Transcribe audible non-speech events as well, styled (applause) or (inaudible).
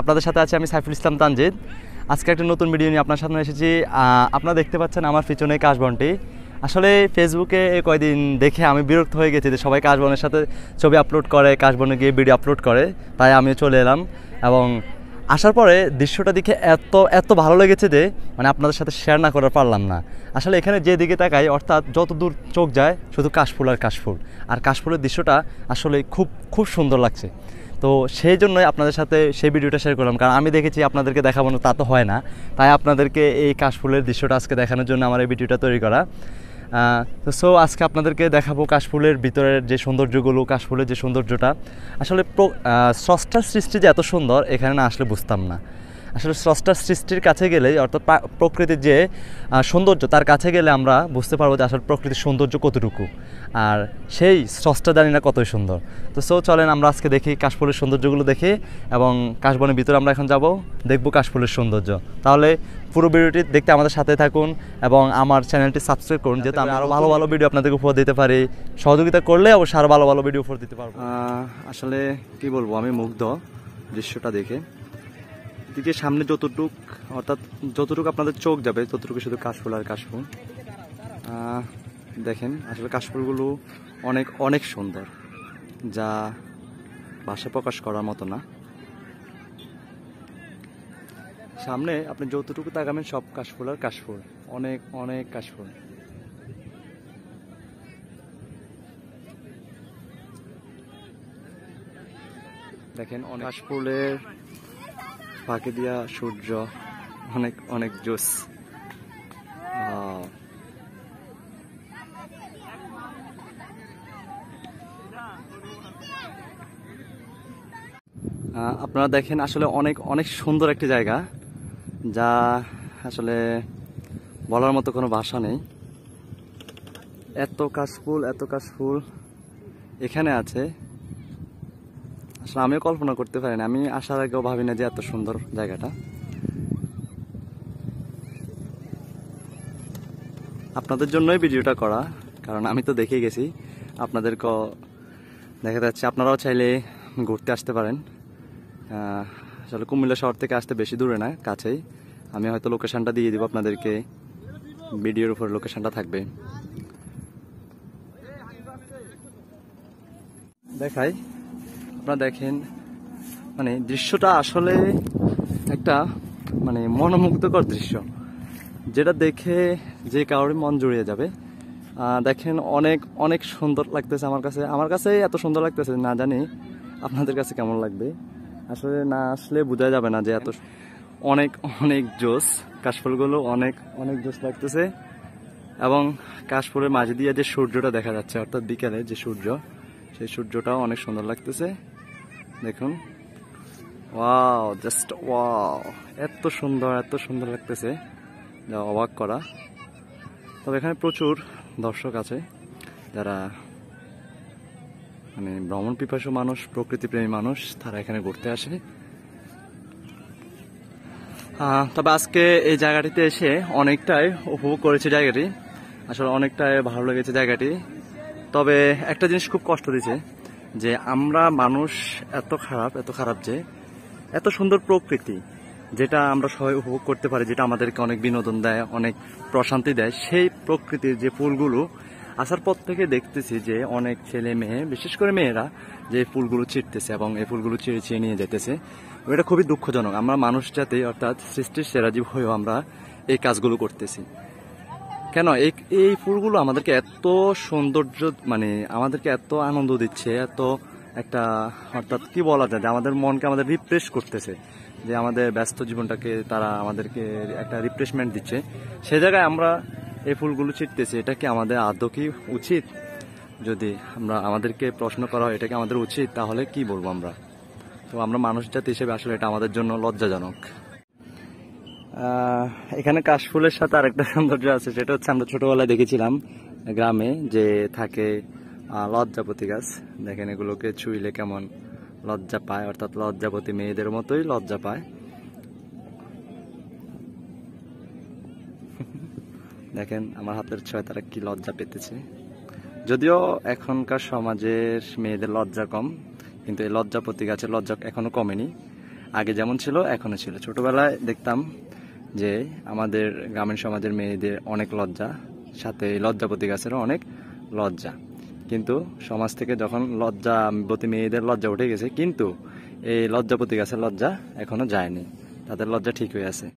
আপনাদের সাথে আছে আমি সাইফুল ইসলাম তানজিদ আজকে একটা নতুন ভিডিও নিয়ে আপনার সামনে এসেছি আপনারা দেখতে পাচ্ছেন আমার পিছনে কাশবনটি আসলে ফেসবুকে কয়দিন দেখে আমি বিরক্ত হয়ে গেছি যে সবাই কাশবনের সাথে ছবি আপলোড করে কাশবনে গিয়ে ভিডিও আপলোড করে তাই আমিও চলে এলাম এবং আসার পরে দৃশ্যটা দেখে এত এত ভালো লেগেছে যে মানে আপনাদের সাথে শেয়ার না করার পারলাম না আসলে এখানে যে দিকে তাকাই অর্থাৎ যত দূর চোখ যায় শুধু কাশফুল আর কাশফুল আর কাশফুলের দৃশ্যটা আসলে খুব খুব সুন্দর লাগছে তো সেই জন্যই আপনাদের সাথে সেই ভিডিওটা শেয়ার করলাম কারণ আমি দেখেছি আপনাদেরকে দেখাবো তা তো হয় না তাই আপনাদেরকে এই কাশফুলের দৃশ্যটা আজকে দেখানোর জন্য আমার এই ভিডিওটা তৈরি করা তো সো আজকে আপনাদেরকে দেখাবো কাশফুলের ভিতরের যে সৌন্দর্যগুলো কাশফুলের যে সৌন্দর্যটা আসলে স্রষ্টার সৃষ্টি যে এত সুন্দর এখানে না আসলে বুঝতাম না আসলে স্রষ্টার সৃষ্টির কাছে গেলে অর্থাৎ প্রকৃতির যে সৌন্দর্য তার কাছে গেলে আমরা বুঝতে পারবো যে আসলে প্রকৃতির সৌন্দর্য কতটুকু আর সেই স্রষ্টা জানি না কতই সুন্দর তো সো চলেন আমরা আজকে দেখি কাশফুলের সৌন্দর্যগুলো দেখি এবং কাশবনের ভিতরে আমরা এখন যাব দেখব কাশফুলের সৌন্দর্য তাহলে পুরো ভিডিওটি দেখতে আমাদের সাথে থাকুন এবং আমার চ্যানেলটি সাবস্ক্রাইব করুন যেহেতু আমি আরও ভালো ভালো ভিডিও আপনাদেরকে উপহার দিতে পারি সহযোগিতা করলে অবশ্যই আরও ভালো ভালো ভিডিও উপহার দিতে পারবো আসলে কি বলবো আমি মুগ্ধ দৃশ্যটা দেখে যে সামনে যতটুক অর্থাৎ যতটুকু আপনাদের চোখ যাবে ততটুকু শুধু কাশফুল আর কাশফুল দেখেন আসলে কাশফুলগুলো অনেক অনেক সুন্দর যা ভাষা প্রকাশ করার মতো না সামনে আপনি যতটুকু তাকাবেন সব কাশফুল আর কাশফুল অনেক অনেক কাশফুল দেখেন অনেক কাশফুলের ফাঁকে দিয়া সূর্য অনেক অনেক জোস আপনারা দেখেন আসলে অনেক অনেক সুন্দর একটি জায়গা যা আসলে বলার মতো কোনো ভাষা নেই এত কাশফুল এত কাশফুল এখানে আছে আসলে আমিও কল্পনা করতে পারি না আমি আসার আগেও ভাবি না যে এত সুন্দর জায়গাটা আপনাদের জন্যই ভিডিওটা করা কারণ আমি তো দেখে গেছি ক দেখা যাচ্ছে আপনারাও চাইলে ঘুরতে আসতে পারেন আসলে কুমিল্লা শহর থেকে আসতে বেশি দূরে না কাছেই আমি হয়তো লোকেশানটা দিয়ে দিব আপনাদেরকে ভিডিওর উপর লোকেশানটা থাকবে দেখাই আপনারা দেখেন মানে দৃশ্যটা আসলে একটা মানে মনোমুগ্ধকর দৃশ্য যেটা দেখে যে কারোর মন জুড়িয়ে যাবে দেখেন অনেক অনেক সুন্দর লাগতেছে আমার কাছে আমার কাছে এত সুন্দর লাগতেছে না জানি আপনাদের কাছে কেমন লাগবে আসলে না আসলে বোঝা যাবে না যে এত অনেক অনেক জোস কাশফুলগুলো অনেক অনেক জোস লাগতেছে এবং কাশফুলের মাঝে দিয়ে যে সূর্যটা দেখা যাচ্ছে অর্থাৎ বিকালে যে সূর্য সেই সূর্যটাও অনেক সুন্দর লাগতেছে দেখুন ওয়াও জাস্ট ওয়াও এত সুন্দর এত সুন্দর লাগতেছে যা অবাক করা তবে এখানে প্রচুর দর্শক আছে যারা মানে ভ্রমণ পিপাসু মানুষ প্রকৃতিপ্রেমী মানুষ তারা এখানে ঘুরতে আসে তবে আজকে এই জায়গাটিতে এসে অনেকটাই উপভোগ করেছে জায়গাটি আসলে অনেকটাই ভালো লেগেছে জায়গাটি তবে একটা জিনিস খুব কষ্ট দিছে যে আমরা মানুষ এত খারাপ এত খারাপ যে এত সুন্দর প্রকৃতি যেটা আমরা সবাই উপভোগ করতে পারি যেটা আমাদেরকে অনেক বিনোদন দেয় অনেক প্রশান্তি দেয় সেই প্রকৃতির যে ফুলগুলো আসার পর থেকে দেখতেছি যে অনেক ছেলে মেয়ে বিশেষ করে মেয়েরা যে ফুলগুলো ছিটতেছে এবং এই ফুলগুলো ছিঁড়ে ছিঁড়ে নিয়ে যেতেছে এটা খুবই দুঃখজনক আমরা মানুষ জাতি অর্থাৎ সৃষ্টির সেরাজীব হয়েও আমরা এই কাজগুলো করতেছি কেন এই এই ফুলগুলো আমাদেরকে এত সৌন্দর্য মানে আমাদেরকে এত আনন্দ দিচ্ছে এত একটা অর্থাৎ কি বলা যায় যে আমাদের মনকে আমাদের রিফ্রেশ করতেছে যে আমাদের ব্যস্ত জীবনটাকে তারা আমাদেরকে একটা রিফ্রেশমেন্ট দিচ্ছে সে জায়গায় আমরা এই ফুলগুলো ছিটতেছি এটা কি আমাদের আদৌ কি উচিত যদি আমরা আমাদেরকে প্রশ্ন করা হয় এটা কি আমাদের উচিত তাহলে কি বলবো আমরা তো আমরা মানুষ জাতি হিসেবে আসলে এটা আমাদের জন্য লজ্জাজনক এখানে কাশফুলের সাথে আরেকটা (laughs) সৌন্দর্য আছে সেটা হচ্ছে আমরা ছোটোবেলায় দেখেছিলাম গ্রামে যে থাকে লজ্জাপতি গাছ দেখেন এগুলোকে ছুইলে কেমন লজ্জা পায় অর্থাৎ লজ্জাপতি মেয়েদের মতোই লজ্জা পায় (laughs) দেখেন আমার হাতের ছয় তারা কি লজ্জা পেতেছে যদিও এখনকার সমাজের মেয়েদের লজ্জা কম কিন্তু এই লজ্জাপতি গাছের লজ্জা এখনো কমেনি আগে যেমন ছিল এখনও ছিল ছোটোবেলায় দেখতাম যে আমাদের গ্রামীণ সমাজের মেয়েদের অনেক লজ্জা সাথে লজ্জাপতি গাছেরও অনেক লজ্জা কিন্তু সমাজ থেকে যখন লজ্জা প্রতি মেয়েদের লজ্জা উঠে গেছে কিন্তু এই লজ্জাপতি গাছের লজ্জা এখনও যায়নি তাদের লজ্জা ঠিক হয়ে আছে